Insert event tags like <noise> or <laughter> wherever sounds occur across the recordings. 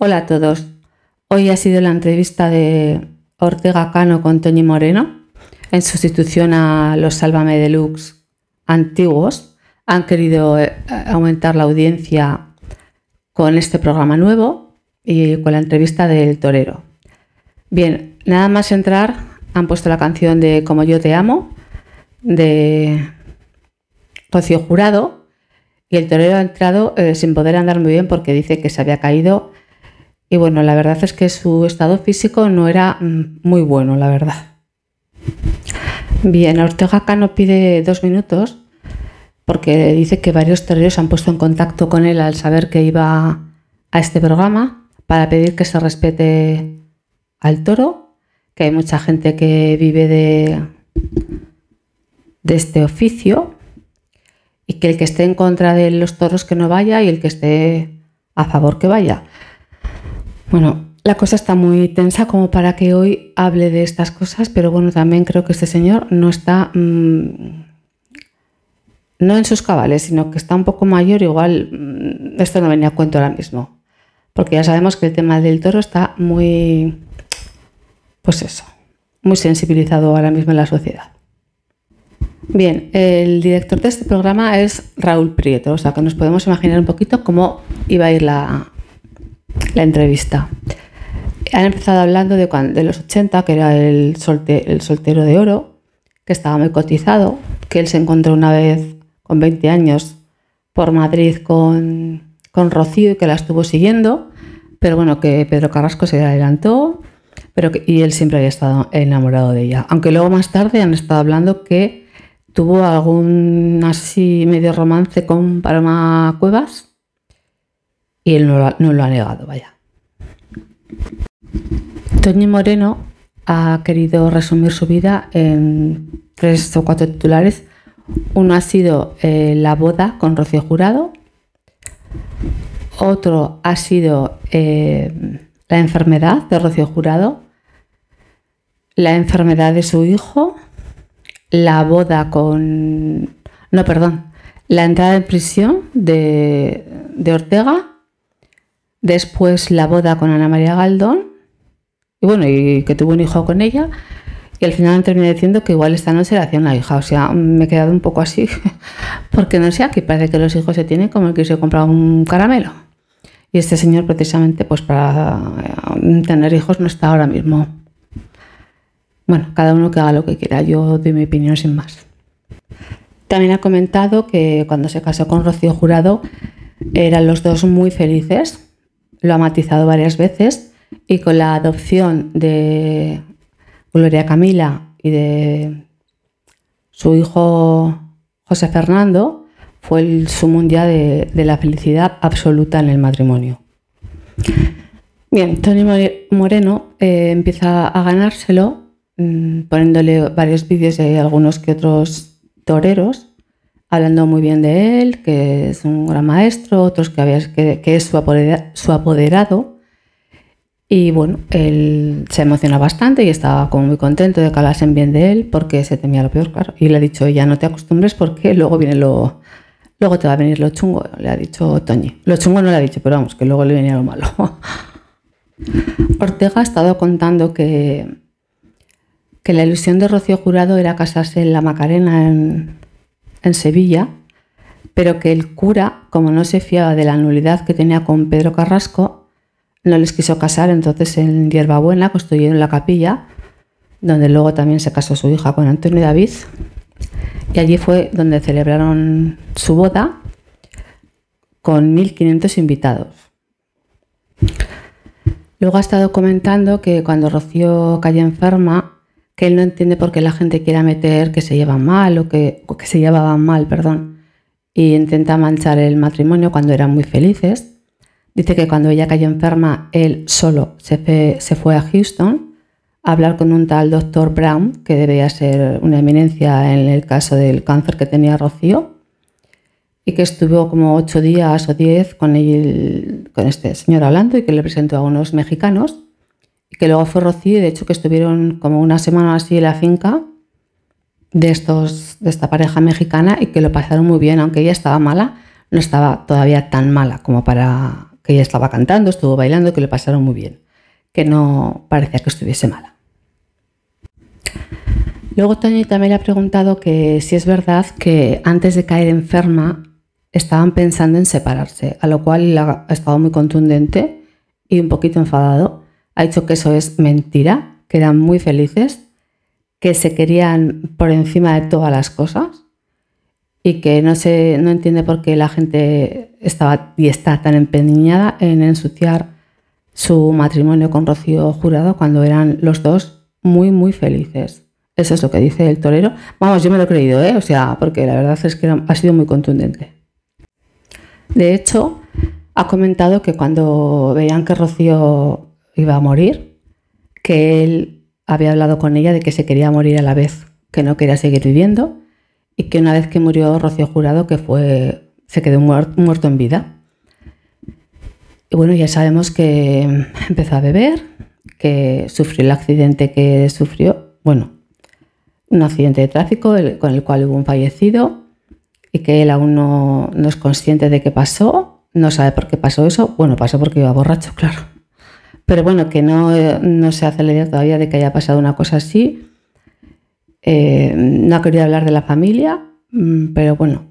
Hola a todos. Hoy ha sido la entrevista de Ortega Cano con Toñi Moreno en sustitución a los Sálvame Deluxe antiguos. Han querido eh, aumentar la audiencia con este programa nuevo y con la entrevista del torero. Bien, nada más entrar han puesto la canción de Como yo te amo de Rocío Jurado y el torero ha entrado eh, sin poder andar muy bien porque dice que se había caído y bueno, la verdad es que su estado físico no era mm, muy bueno, la verdad. Bien, Ortega Cano pide dos minutos porque dice que varios toreros han puesto en contacto con él al saber que iba a este programa para pedir que se respete al toro, que hay mucha gente que vive de este oficio y que el que esté en contra de los toros que no vaya y el que esté a favor que vaya. Bueno, la cosa está muy tensa como para que hoy hable de estas cosas, pero bueno, también creo que este señor no está... Mm, no en sus cabales, sino que está un poco mayor, igual mm, esto no venía a cuento ahora mismo. Porque ya sabemos que el tema del toro está muy... Pues eso, muy sensibilizado ahora mismo en la sociedad. Bien, el director de este programa es Raúl Prieto, o sea que nos podemos imaginar un poquito cómo iba a ir la, la entrevista. Han empezado hablando de, de los 80, que era el, el soltero de oro, que estaba muy cotizado, que él se encontró una vez con 20 años por Madrid con, con Rocío y que la estuvo siguiendo, pero bueno, que Pedro Carrasco se adelantó pero que, y él siempre había estado enamorado de ella. Aunque luego más tarde han estado hablando que tuvo algún así medio romance con Paloma Cuevas, y él no lo, ha, negado, vaya. Toñi Moreno ha querido resumir su vida en tres o cuatro titulares. Uno ha sido eh, la boda con Rocío Jurado. Otro ha sido eh, la enfermedad de Rocío Jurado. La enfermedad de su hijo. La boda con... No, perdón. La entrada en prisión de, de Ortega Después la boda con Ana María Galdón. Y bueno, y que tuvo un hijo con ella. Y al final terminé diciendo que igual esta noche le hacían la hija. O sea, me he quedado un poco así. <laughs> Porque no sé, aquí parece que los hijos se tienen como el que se comprado un caramelo. Y este señor precisamente pues para eh, tener hijos no está ahora mismo. Bueno, cada uno que haga lo que quiera. Yo doy mi opinión sin más. También ha comentado que cuando se casó con Rocío Jurado eran los dos muy felices lo ha matizado varias veces y con la adopción de Gloria Camila y de su hijo José Fernando fue el sumum de, la felicidad absoluta en el matrimonio. Bien, Tony Moreno eh, empieza a ganárselo mm, poniéndole varios vídeos de algunos que otros toreros hablando muy bien de él, que es un gran maestro, otros que, había, que, es su apoderado, su apoderado. Y bueno, él se emociona bastante y estaba como muy contento de que hablasen bien de él porque se temía lo peor, claro. Y le ha dicho, ya no te acostumbres porque luego viene lo... Luego te va a venir lo chungo, le ha dicho Toñi. Lo chungo no le ha dicho, pero vamos, que luego le venía lo malo. <laughs> Ortega ha estado contando que, que la ilusión de Rocío Jurado era casarse en la Macarena en, en Sevilla, pero que el cura, como no se fiaba de la nulidad que tenía con Pedro Carrasco, no les quiso casar, entonces en Hierbabuena construyeron la capilla, donde luego también se casó su hija con Antonio David, y allí fue donde celebraron su boda con 1.500 invitados. Luego ha estado comentando que cuando Rocío cayó enferma, que él no entiende por qué la gente quiera meter que se llevan mal o que, se llevaban mal, perdón, y intenta manchar el matrimonio cuando eran muy felices. Dice que cuando ella cayó enferma, él solo se fue, se fue a Houston a hablar con un tal doctor Brown, que debía ser una eminencia en el caso del cáncer que tenía Rocío, y que estuvo como ocho días o diez con, con este señor hablando y que le presentó a unos mexicanos que luego fue Rocío y de hecho que estuvieron como una semana así en la finca de, estos, de esta pareja mexicana y que lo pasaron muy bien, aunque ella estaba mala, no estaba todavía tan mala como para que ella estaba cantando, estuvo bailando, que lo pasaron muy bien, que no parecía que estuviese mala. Luego Tony también le ha preguntado que si es verdad que antes de caer enferma estaban pensando en separarse, a lo cual ha estado muy contundente y un poquito enfadado ha dicho que eso es mentira, que eran muy felices, que se querían por encima de todas las cosas y que no, se, entiende por qué la gente estaba y está tan empeñada en ensuciar su matrimonio con Rocío Jurado cuando eran los dos muy, muy felices. Eso es lo que dice el torero. Vamos, yo me lo he creído, ¿eh? O sea, porque la verdad es que ha sido muy contundente. De hecho, ha comentado que cuando veían que Rocío iba a morir, que él había hablado con ella de que se quería morir a la vez, que no quería seguir viviendo y que una vez que murió Rocío Jurado, que fue, se quedó muerto, en vida. Y bueno, ya sabemos que empezó a beber, que sufrió el accidente que sufrió, bueno, un accidente de tráfico con el cual hubo un fallecido y que él aún no, no es consciente de qué pasó, no sabe por qué pasó eso, bueno, pasó porque iba borracho, claro. Pero bueno, que no, eh, se hace la idea todavía de que haya pasado una cosa así. Eh, no ha querido hablar de la familia, mm, pero bueno,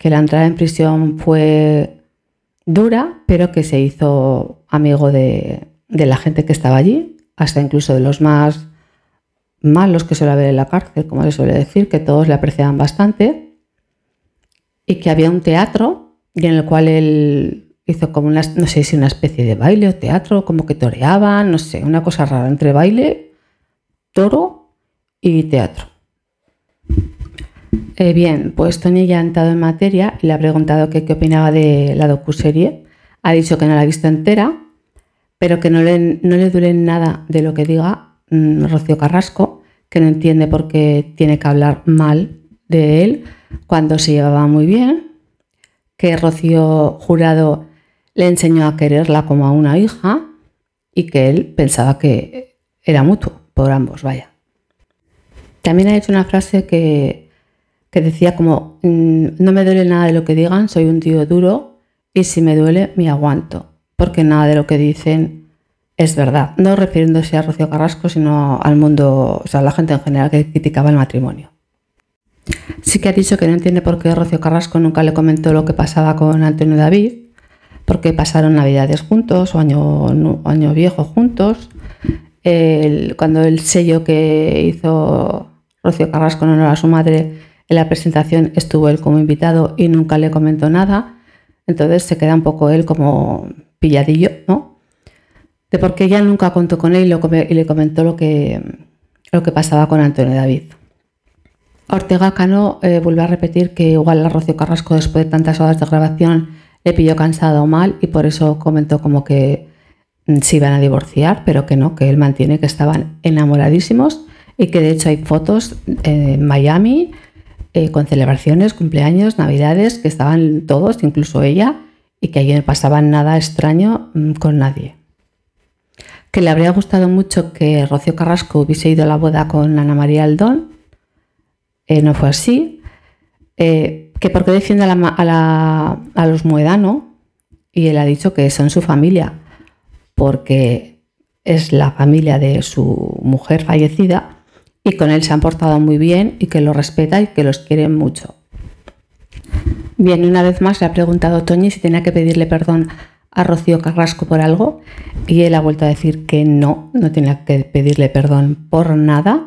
que la entrada en prisión fue dura, pero que se hizo amigo de, la gente que estaba allí, hasta incluso de los más malos que suele haber en la cárcel, como se suele decir, que todos le apreciaban bastante, y que había un teatro y en el cual él hizo como una, no sé si una especie de baile o teatro, como que toreaban, no sé, una cosa rara entre baile, toro y teatro. Eh, bien, pues Tony ya ha entrado en materia y le ha preguntado qué opinaba de la docuserie. Ha dicho que no la ha visto entera, pero que no le, no le duele nada de lo que diga mm, Rocío Carrasco, que no entiende por qué tiene que hablar mal de él cuando se llevaba muy bien, que Rocío Jurado le enseñó a quererla como a una hija y que él pensaba que era mutuo por ambos, vaya. También ha hecho una frase que, decía como, mm, no me duele nada de lo que digan, soy un tío duro y si me duele me aguanto, porque nada de lo que dicen es verdad. No refiriéndose a Rocío Carrasco, sino al mundo, o sea, a la gente en general que criticaba el matrimonio. Sí que ha dicho que no entiende por qué Rocío Carrasco nunca le comentó lo que pasaba con Antonio David, porque pasaron navidades juntos o año, viejo juntos. cuando el sello que hizo Rocío Carrasco en honor a su madre en la presentación estuvo él como invitado y nunca le comentó nada, entonces se queda un poco él como pilladillo, ¿no? De porque ella nunca contó con él y, le comentó lo que, lo que pasaba con Antonio David. Ortega Cano eh, vuelve a repetir que igual a Rocío Carrasco después de tantas horas de grabación le pilló cansado o mal y por eso comentó como que mm, se iban a divorciar, pero que no, que él mantiene que estaban enamoradísimos y que de hecho hay fotos en Miami eh, con celebraciones, cumpleaños, navidades, que estaban todos, incluso ella, y que allí no pasaba nada extraño mm, con nadie. Que le habría gustado mucho que Rocío Carrasco hubiese ido a la boda con Ana María Aldón, eh, no fue así. Eh, que por qué defiende a, los Muedano y él ha dicho que son su familia, porque es la familia de su mujer fallecida y con él se han portado muy bien y que lo respeta y que los quiere mucho. Bien, una vez más le ha preguntado Toñi si tenía que pedirle perdón a Rocío Carrasco por algo y él ha vuelto a decir que no, no tenía que pedirle perdón por nada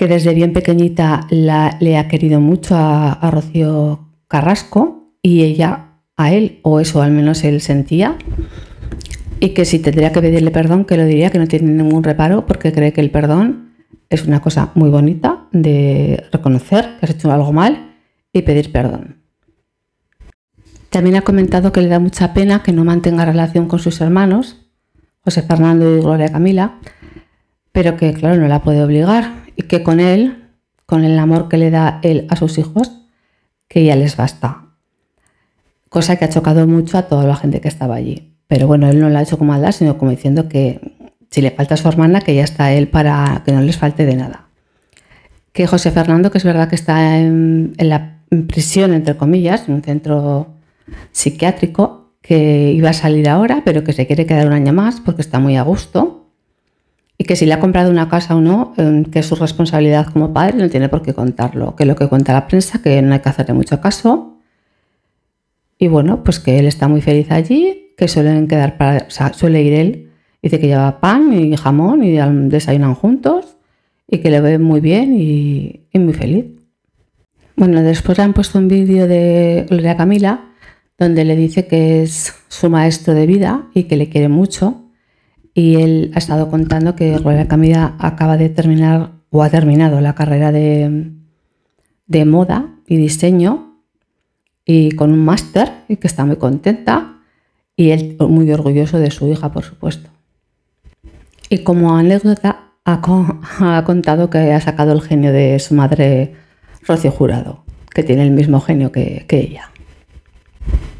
que desde bien pequeñita le ha querido mucho a Rocío Carrasco y ella a él, o eso al menos él sentía, y que si tendría que pedirle perdón, que lo diría, que no tiene ningún reparo porque cree que el perdón es una cosa muy bonita de reconocer que has hecho algo mal y pedir perdón. También ha comentado que le da mucha pena que no mantenga relación con sus hermanos, José Fernando y Gloria Camila, pero que claro, no la puede obligar y que con él, con el amor que le da él a sus hijos, que ya les basta. Cosa que ha chocado mucho a toda la gente que estaba allí. Pero bueno, él no lo ha hecho con maldad, sino como diciendo que si le falta a su hermana, que ya está él para que no les falte de nada. Que José Fernando, que es verdad que está en la prisión, entre comillas, en un centro psiquiátrico, que iba a salir ahora, pero que se quiere quedar un año más porque está muy a gusto y que si le ha comprado una casa o no, eh, que es su responsabilidad como padre, no tiene por qué contarlo, que lo que cuenta la prensa, que no hay que hacerle mucho caso. Y bueno, pues que él está muy feliz allí, que suelen quedar para, o sea, suele ir él, dice que lleva pan y jamón y desayunan juntos y que le ve muy bien y, y muy feliz. Bueno, después le han puesto un vídeo de Gloria Camila donde le dice que es su maestro de vida y que le quiere mucho y él ha estado contando que Rueda Camila acaba de terminar o ha terminado la carrera de, moda y diseño y con un máster y que está muy contenta y él muy orgulloso de su hija, por supuesto. Y como anécdota, ha, contado que ha sacado el genio de su madre, Rocio Jurado, que tiene el mismo genio que, que ella.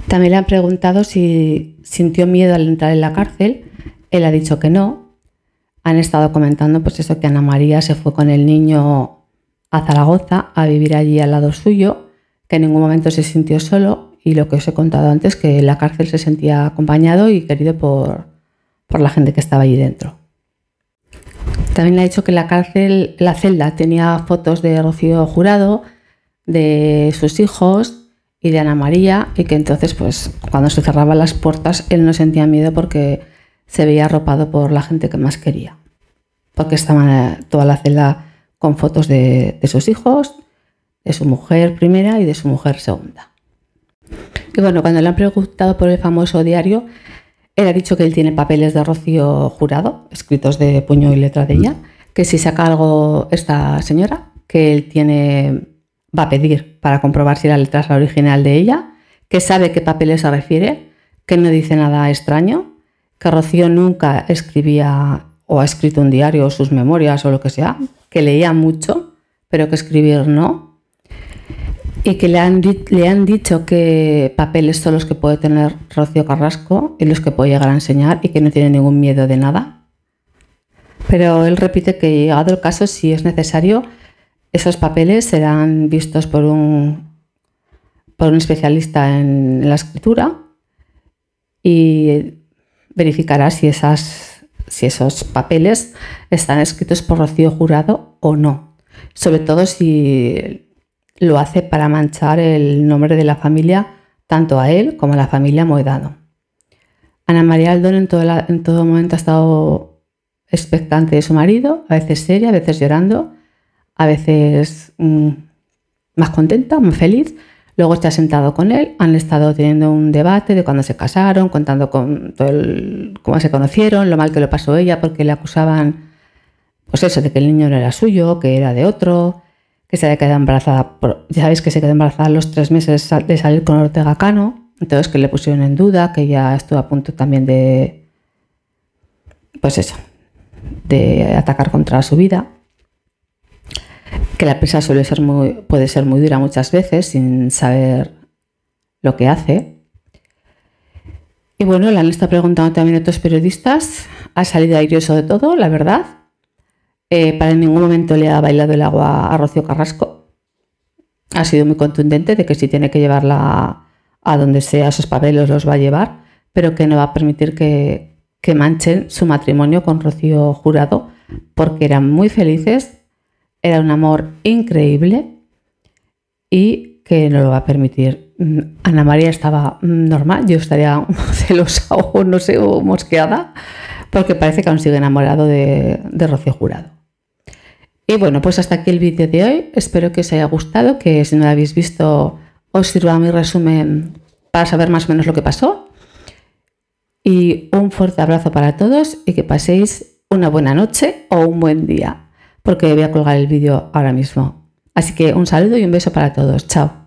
También le han preguntado si sintió miedo al entrar en la cárcel él ha dicho que no. Han estado comentando pues eso, que Ana María se fue con el niño a Zaragoza a vivir allí al lado suyo, que en ningún momento se sintió solo y lo que os he contado antes, que en la cárcel se sentía acompañado y querido por, la gente que estaba allí dentro. También ha dicho que la cárcel, la celda, tenía fotos de Rocío Jurado, de sus hijos y de Ana María, y que entonces, pues, cuando se cerraban las puertas, él no sentía miedo porque se veía arropado por la gente que más quería, porque estaba toda la celda con fotos de, sus hijos, de su mujer primera y de su mujer segunda. Y bueno, cuando le han preguntado por el famoso diario, él ha dicho que él tiene papeles de Rocío Jurado, escritos de puño y letra de ella, que si saca algo esta señora, que él tiene va a pedir para comprobar si la letra es la original de ella, que sabe qué papeles se refiere, que no dice nada extraño que Rocío nunca escribía o ha escrito un diario o sus memorias o lo que sea, que leía mucho, pero que escribir no, y que le han, le han dicho que papeles son los que puede tener Rocío Carrasco y los que puede llegar a enseñar y que no tiene ningún miedo de nada. Pero él repite que llegado el caso, si es necesario, esos papeles serán vistos por un, por un especialista en la escritura y verificará si, esos papeles están escritos por Rocío Jurado o no. Sobre mm. todo si lo hace para manchar el nombre de la familia tanto a él como a la familia Moedano. Ana María Aldón en todo, momento ha estado expectante de su marido, a veces seria, a veces llorando, a veces mm, más contenta, más feliz, Luego está sentado con él, han estado teniendo un debate de cuando se casaron, contando con todo cómo se conocieron, lo mal que lo pasó ella, porque le acusaban, pues eso, de que el niño no era suyo, que era de otro, que se había quedado embarazada, ya sabéis que se quedó embarazada los tres meses de salir con Ortega Cano, entonces que le pusieron en duda, que ya estuvo a punto también de, pues eso, de atacar contra su vida que la prisa suele ser muy, puede ser muy dura muchas veces sin saber lo que hace. Y bueno, la han estado preguntando también otros periodistas. Ha salido airoso de todo, la verdad. Eh, para ningún momento le ha bailado el agua a Rocío Carrasco. Ha sido muy contundente de que si tiene que llevarla a donde sea, sus papeles los va a llevar, pero que no va a permitir que, que manchen su matrimonio con Rocío Jurado, porque eran muy felices era un amor increíble y que no lo va a permitir. Mm, Ana María estaba mm, normal, yo estaría <laughs> celosa o no sé, o mosqueada, porque parece que aún sigue enamorado de, de Rocío Jurado. Y bueno, pues hasta aquí el vídeo de hoy. Espero que os haya gustado, que si no lo habéis visto os sirva mi resumen para saber más o menos lo que pasó. Y un fuerte abrazo para todos y que paséis una buena noche o un buen día porque voy a colgar el vídeo ahora mismo. Así que un saludo y un beso para todos. Chao.